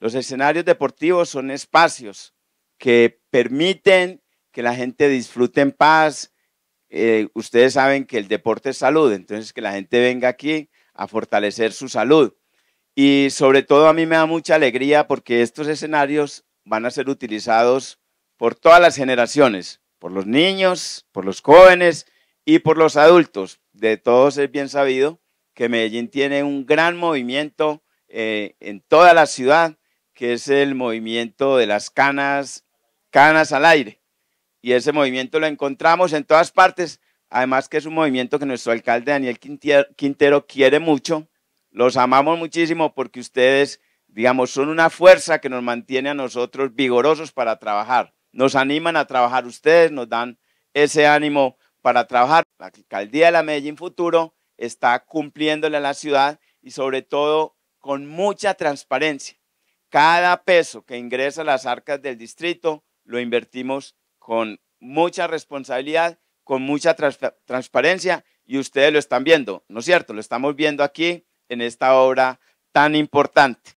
Los escenarios deportivos son espacios que permiten que la gente disfrute en paz. Eh, ustedes saben que el deporte es salud, entonces que la gente venga aquí a fortalecer su salud. Y sobre todo a mí me da mucha alegría porque estos escenarios van a ser utilizados por todas las generaciones, por los niños, por los jóvenes y por los adultos. De todos es bien sabido que Medellín tiene un gran movimiento eh, en toda la ciudad que es el movimiento de las canas, canas al aire. Y ese movimiento lo encontramos en todas partes, además que es un movimiento que nuestro alcalde Daniel Quintero quiere mucho. Los amamos muchísimo porque ustedes, digamos, son una fuerza que nos mantiene a nosotros vigorosos para trabajar. Nos animan a trabajar ustedes, nos dan ese ánimo para trabajar. La alcaldía de la Medellín Futuro está cumpliéndole a la ciudad y sobre todo con mucha transparencia. Cada peso que ingresa a las arcas del distrito lo invertimos con mucha responsabilidad, con mucha transparencia y ustedes lo están viendo, ¿no es cierto? Lo estamos viendo aquí en esta obra tan importante.